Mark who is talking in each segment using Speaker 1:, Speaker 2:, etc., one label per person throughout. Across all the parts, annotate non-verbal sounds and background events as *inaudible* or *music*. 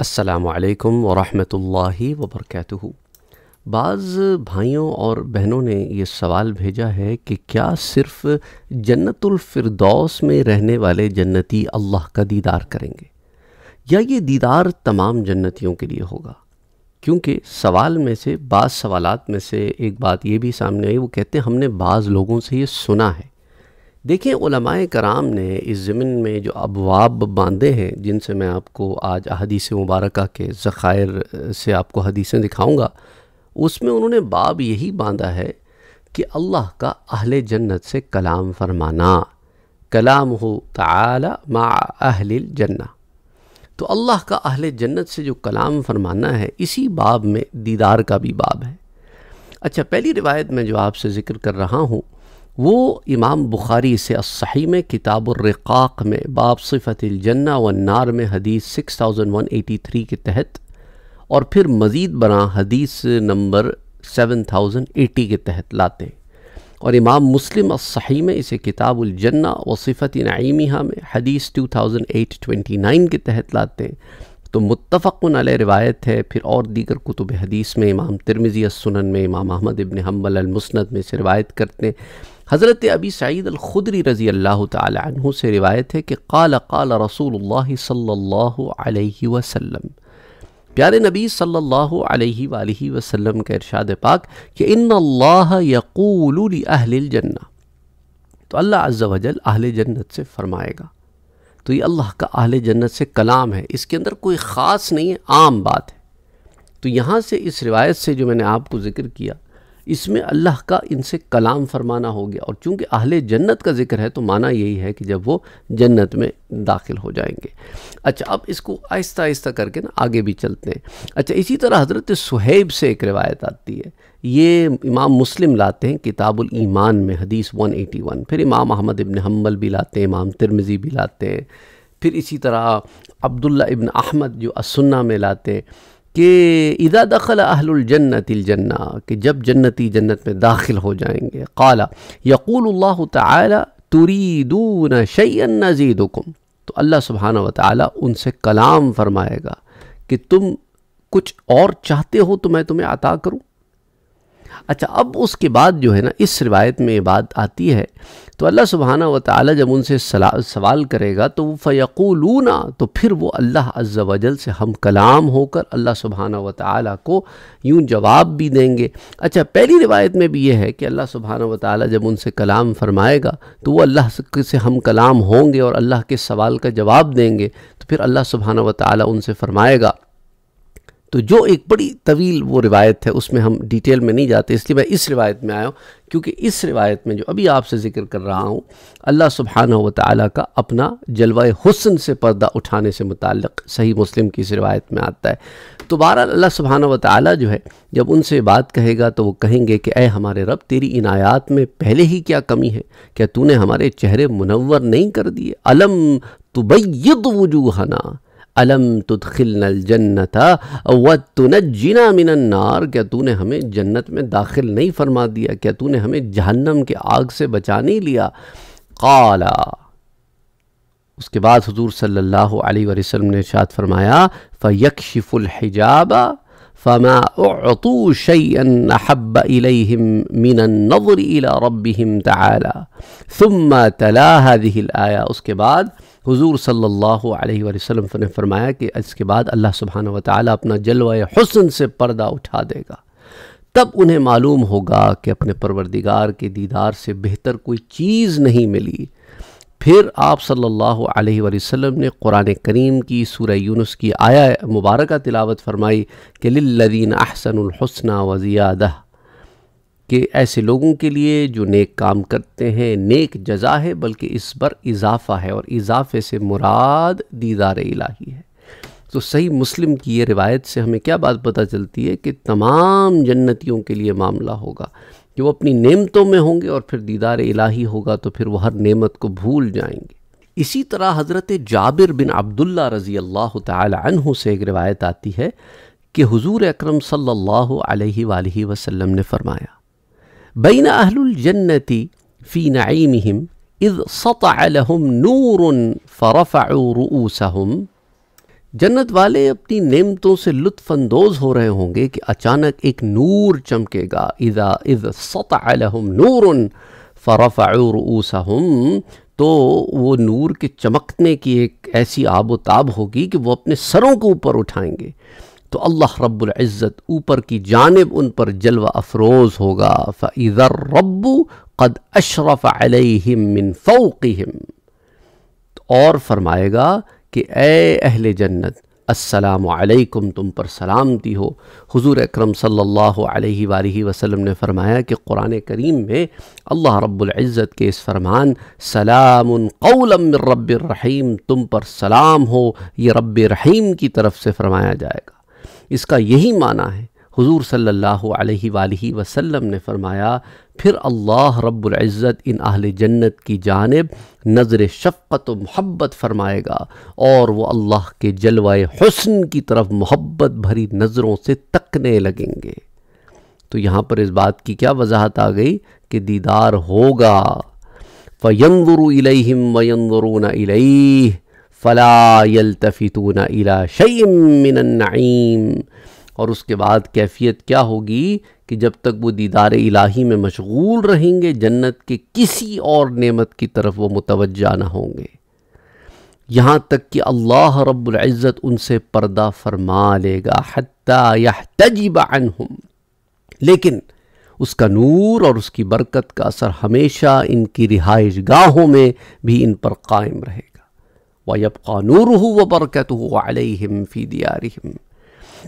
Speaker 1: असलकम वरहि वबरक बाज़ भाइयों और बहनों ने यह सवाल भेजा है कि क्या सिर्फ़ जन्नतफरदौस में रहने वाले जन्नती अल्लाह का दीदार करेंगे या ये दीदार तमाम जन्नतियों के लिए होगा क्योंकि सवाल में से बाज़ सवालात में से एक बात ये भी सामने आई वो कहते हैं हमने बाज़ लोगों से ये सुना है देखिए कराम ने इस ज़मीन में जो अबवाब बांधे हैं जिनसे मैं आपको आज हदीस मुबारक के ज़ख़ायर से आपको हदीसें दिखाऊंगा उसमें उन्होंने बाब यही बांधा है कि अल्लाह का अहल जन्नत से कलाम फरमाना कलाम हो ताला मा जन्ना तो अल्लाह का अहल जन्नत से जो कलाम फरमाना है इसी बाब में दीदार का भी बाब है अच्छा पहली रिवायत मैं जो आपसे ज़िक्र कर रहा हूँ वो इमाम बुखारी से असही में रिकाक में बाब सिफत जन्ना व नार में हदीस 6183 के तहत और फिर मज़ीद बना हदीस नंबर 7080 के तहत लाते हैं और इमाम मुस्लिम असही में इसे किताबुलजन्ना व सिफत नईमिया में हदीस 2829 के तहत लाते हैं तो मुतफ़न रिवायत है फिर और दीगर कुतुब हदीस में इमाम तिरमिज़ी सुनन में इमाम अहमद इबन हम्बल अलमसनद में से रिवायत करते हैं हज़रत अबी सईद अलखुदरी रज़ी अल्लाह तु से रिवायत है कि काल काल रसूल सल्ला वसम प्यारे नबी सल्लल्लाहु अलैहि वसल्लम का इरशाद पाक कि इन अल्लाह यकूल जन्ना तो अल्लाह अज़्ज़ अहल जन्नत से फरमाएगा तो ये अल्लाह का अहल जन्नत से कलाम है इसके अंदर कोई ख़ास नहीं है आम बात है तो यहाँ से इस रिवायत से जो मैंने आपको ज़िक्र किया इसमें अल्लाह का इनसे कलाम फरमाना हो गया और चूँकि अहल जन्नत का जिक्र है तो माना यही है कि जब वो जन्नत में दाखिल हो जाएंगे अच्छा अब इसको आहिस्ता आहिस्ता करके ना आगे भी चलते हैं अच्छा इसी तरह हज़रत सुहेब से एक रिवायत आती है ये इमाम मुस्लिम लाते हैं किताबुल ईमान में हदीस 181 फिर इमाम अहमद इबन हम्बल भी लाते हैं इमाम तिरमिज़ी भी लाते हैं फिर इसी तरह अब्दुल्ला इबन अहमद जो असन्ना में लाते हैं कि इदा दखल जन्ना कि जब जन्नती जन्नत में दाखिल हो जाएंगे काला यक़ूल ताली तुरीदून शैन नजीदुकुम तो अल्लाह सुबहाना व ताली उनसे कलाम फरमाएगा कि तुम कुछ और चाहते हो तो मैं तुम्हें अता करूँ अच्छा अब उसके बाद जो है ना इस रिवायत में ये बात आती है तो अल्लाह सुबहाना व ताली जब उनसे सवाल करेगा तो वो फ़यकूलूना तो फिर वो अल्लाह अज्जा से हम कलाम होकर अल्लाह सुबहाना व ताली को यूँ जवाब भी देंगे अच्छा पहली रिवायत में भी ये है कि अल्लाह सुबहाना व ताली जब उनसे कलाम फरमाएगा तो वो अल्लाह से हम कलाम होंगे और अल्लाह के सवाल का जवाब देंगे तो फिर अल्लाह सुबहाना व ताली उनसे फरमाएगा तो जो एक बड़ी तवील वो रिवायत है उसमें हम डिटेल में नहीं जाते इसलिए मैं इस रिवायत में आया हूँ क्योंकि इस रिवायत में जो अभी आपसे ज़िक्र कर रहा हूँ अल्लाह सुबहाना व ताली का अपना जलवा हुसन से पर्दा उठाने से मुतक़ सही मुस्लिम की इस रिवायत में आता है तो बहर अल्लाह सुबहाना व ताली जो है जब उनसे बात कहेगा तो वो कहेंगे कि अय हमारे रब तेरी इनायात में पहले ही क्या कमी है क्या तूने हमारे चेहरे मुनवर नहीं कर दिए अलम तुबैद वजूहना अलम तुदखिल जन्नता व तुनजिना मिनन्नार क्या तूने हमें जन्नत में दाखिल नहीं फरमा दिया क्या तूने हमें जहन्नम के आग से बचा नहीं लिया काला उसके बाद हजूर सल्लासम अलैहि ने शाद फरमाया फ़यकशिफ़ुल हिजाब फ़मा अतू शैन हब इलम मिन नवर इला रबम तला सुम तला आया उसके बाद हुजूर सल्लल्लाहु अलैहि वसल्लम ने फरमाया कि इसके बाद अल्लाह सुबहाना व अपना जलवा हुसन से पर्दा उठा देगा तब उन्हें मालूम होगा कि अपने परवरदिगार के दीदार से बेहतर कोई चीज़ नहीं मिली फिर आप सल्लल्लाहु अलैहि वसल्लम ने कुरान करीम की सूरह यूनुस की आया मुबारक तिलावत फरमाई कि लदीन अहसनहसना वज़ियादा कि ऐसे लोगों के लिए जो नेक काम करते हैं नेक जजा है बल्कि इस पर इजाफ़ा है और इजाफे से मुराद दीदार इलाही है तो सही मुस्लिम की ये रिवायत से हमें क्या बात पता चलती है कि तमाम जन्नतियों के लिए मामला होगा कि वो अपनी नेमतों में होंगे और फिर दीदार इलाही होगा तो फिर वह हर नेमत को भूल जाएंगे इसी तरह हज़रत जाबिर बिन अब्दुल्ला रज़ी अल्लाह तु से एक रिवायत आती है कि हुजूर अकरम सल्लल्लाहु अलैहि वसल्लम ने फरमाया बईन अहलजन्नति फ़ी नईमहिम इज़ सता लहम नूर फ़रफ़ाऊसहम जन्नत वाले अपनी नेमतों से लुत्फानंदोज़ हो रहे होंगे कि अचानक एक नूर चमकेगा इज़ा इज़ सता लहम नूर फ़रफ़ाऊसहम तो वो नूर के चमकने की एक ऐसी आबो ताब होगी कि वो अपने सरों को ऊपर उठाएंगे तो अल्लाह इज़्ज़त ऊपर की जानब उन पर जलवा अफरोज़ होगा फ़र रब्बू कद अशरफ मिन फ़ौकिहिम तो और फरमाएगा कि ए अहल जन्नत असलकुम तुम पर सलामती हो हुजूर अकरम सल्लल्लाहु अलैहि वसल्लम ने फरमाया कि कुरान करीम में अल्लाह रब्बुल इज़्ज़त के इस फरमान सलाम कौलम रब रहीम तुम पर सलाम हो ये रब रहीम की तरफ से फरमाया जाएगा इसका यही माना है हुजूर सल्लल्लाहु अलैहि वालैहि वसल्लम ने फरमाया फिर अल्लाह रब्बुल इज़्ज़त इन अहल जन्नत की जानब नज़र शफ़क़त मोहब्बत फरमाएगा और वो अल्लाह के जलवाए हुस्न की तरफ मोहब्बत भरी नज़रों से तकने लगेंगे तो यहाँ पर इस बात की क्या वजाहत आ गई कि दीदार होगा फ़यंगुरु इलैहिम वयंगुरून इलैह फ़ला यलतफ़ितून इला शईम और उसके बाद कैफियत क्या होगी कि जब तक वो दीदार इलाही में मशगूल रहेंगे जन्नत के किसी और नेमत की तरफ वो मुतवजा ना होंगे यहाँ तक कि अल्लाह रब्ज़त उनसे पर्दा फरमा लेगा हत्याब अनहुम लेकिन उसका नूर और उसकी बरकत का असर हमेशा इनकी रिहाइश गाहों में भी इन पर कायम रहेगा ويبقى نوره وبركته عليهم في ديارهم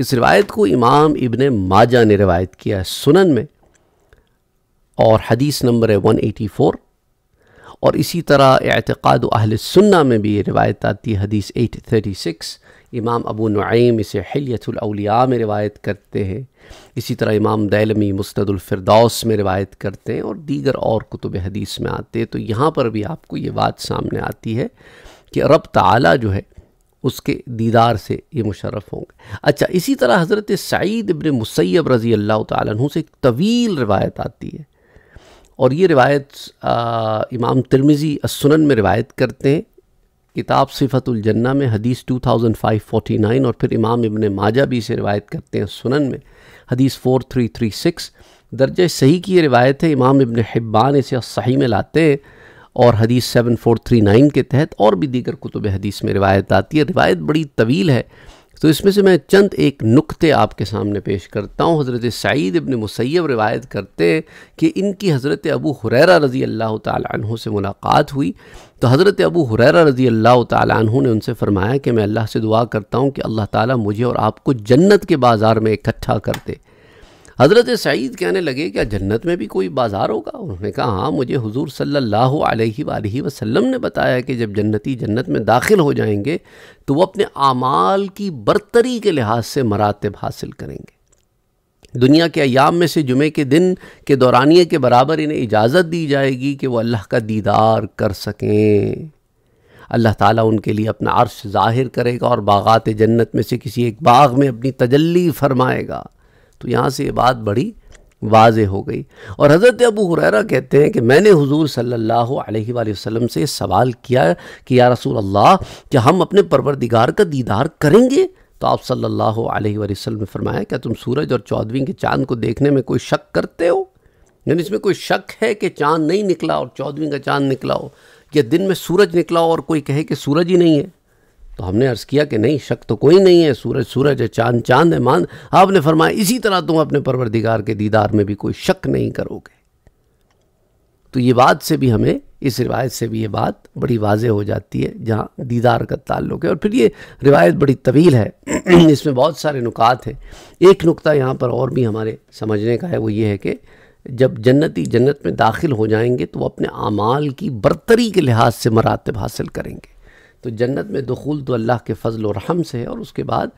Speaker 1: इस रिवायत को इमाम इबन माजा ने रिवायत किया है सुनन में और हदीस नंबर है वन एटी फ़ोर और इसी तरह एतक़ाद अहल सुन्ना में भी ये रिवायत आती है हदीस एट थर्टी सिक्स इमाम अबू नईम इसे हलियतुलौलिया में रिवायत करते हैं इसी तरह इमाम दैलमी मुस्तदुलफ़रदौस में रिवायत करते हैं और दीगर और कुतुब हदीस में आते हैं तो यहाँ पर भी आपको ये बात सामने आती है कि रब तला जो है उसके दीदार से ये मुशरफ होंगे अच्छा इसी तरह हज़रत सईद इबन मुसैब रज़ी अल्लाह तु से एक तवील रिवायत आती है और ये रवायत आ, इमाम तिरमिज़ी असुनन में रिवायत करते हैं किताब सिफतुलजन्ना में हदीस 2549 और फिर इमाम इबन माजा भी इसे रवायत करते हैं सुनन में हदीस 4336 दर्ज सही की ये रिवायत है इमाम इबन हिब्बान इसे सही में लाते हैं और हदीस 7439 के तहत और भी दीगर कुतुब हदीस में रिवायत आती है रिवायत बड़ी तवील है तो इसमें से मैं चंद एक नुक्ते आपके सामने पेश करता हूँ हज़रत सईद इबन मुसैब रिवायत करते हैं कि इनकी हज़रत अबू हुररा रज़ी अल्लाह तु से मुलाकात हुई तो हज़रत अबू हुररा रज़ी अल्लाह तु ने उनसे फ़रमाया कि मैं अल्लाह से दुआ करता हूँ कि अल्लाह ताली मुझे और आपको जन्नत के बाज़ार में इकट्ठा कर दे हज़रत सईद कहने लगे क्या जन्नत में भी कोई बाज़ार होगा उन्होंने कहा हाँ मुझे हुजूर सल्लल्लाहु अलैहि वसल्लम ने बताया कि जब जन्नती जन्नत में दाखिल हो जाएंगे तो वो अपने आमाल की बरतरी के लिहाज से मरातब हासिल करेंगे दुनिया के अयाम में से जुमे के दिन के दौरानिए के बराबर इन्हें इजाज़त दी जाएगी कि वह अल्लाह का दीदार कर सकें अल्लाह ताला उनके लिए अपना अर्श ज़ाहिर करेगा और बागात जन्नत में से किसी एक बाग में अपनी तजल्ली फरमाएगा तो यहाँ से ये बात बड़ी वाज हो गई और हज़रत अबू हुररा कहते हैं कि मैंने हुजूर सल्लल्लाहु अलैहि वसल्लम से सवाल किया कि या रसूल अल्लाह कि हम अपने परवरदिगार का दीदार करेंगे तो आप सल्लल्लाहु अलैहि वसल्लम ने फरमाया क्या तुम सूरज और चौदहवीं के चांद को देखने में कोई शक करते हो यानी इसमें कोई शक है कि चाँद नहीं निकला और चौदहवीं का चाँद निकला हो या दिन में सूरज निकला हो और कोई कहे कि सूरज ही नहीं है तो हमने अर्ज़ किया कि नहीं शक तो कोई नहीं है सूरज सूरज है चांद चांद है मान आपने फरमाया इसी तरह तुम अपने परवरदिगार के दीदार में भी कोई शक नहीं करोगे तो ये बात से भी हमें इस रिवायत से भी ये बात बड़ी वाज हो जाती है जहाँ दीदार का ताल्लुक है और फिर ये रिवायत बड़ी तवील है *clears throat* इसमें बहुत सारे नुकात हैं एक नुकता यहाँ पर और भी हमारे समझने का है वो ये है कि जब जन्नती जन्नत में दाखिल हो जाएंगे तो वो अपने अमाल की बरतरी के लिहाज से मरातब हासिल करेंगे तो जन्नत में दखूल तो अल्लाह के फ़ज़ल और रहम से है और उसके बाद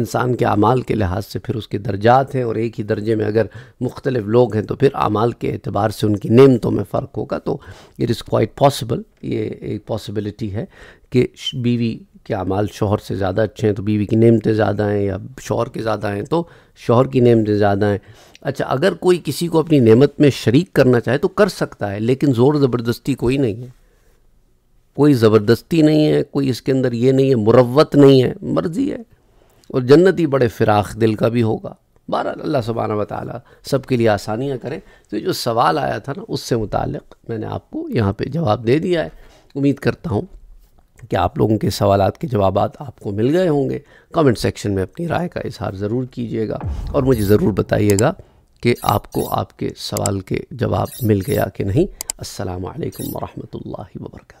Speaker 1: इंसान के अमाल के लिहाज से फिर उसके दर्जात हैं और एक ही दर्जे में अगर मुख्तलिफ़ लोग हैं तो फिर अमाल के अतबार से उनकी नेमतों में फ़र्क होगा तो इट इज़ क्वाइट पॉसिबल ये एक पॉसिबिलिटी है कि बीवी के अमाल शोहर से ज़्यादा अच्छे हैं तो बीवी की नेमतें ज़्यादा हैं या शोहर के ज़्यादा हैं तो शोहर की नेमतें ज़्यादा हैं अच्छा अगर कोई किसी को अपनी नेमत में शरीक करना चाहे तो कर सकता है लेकिन ज़ोर ज़बरदस्ती कोई नहीं है कोई ज़बरदस्ती नहीं है कोई इसके अंदर ये नहीं है मुरवत नहीं है मर्ज़ी है और जन्नत ही बड़े फ़िराख दिल का भी होगा बहर अल्लाह सुबहान वाली सब के लिए आसानियाँ करें तो जो सवाल आया था ना उससे मुतक मैंने आपको यहाँ पर जवाब दे दिया है उम्मीद करता हूँ कि आप लोगों के सवाल के जवाब आपको मिल गए होंगे कमेंट सेक्शन में अपनी राय का इजहार ज़रूर कीजिएगा और मुझे ज़रूर बताइएगा कि आपको आपके सवाल के जवाब मिल गया कि नहीं असलकम वरहमल वर्का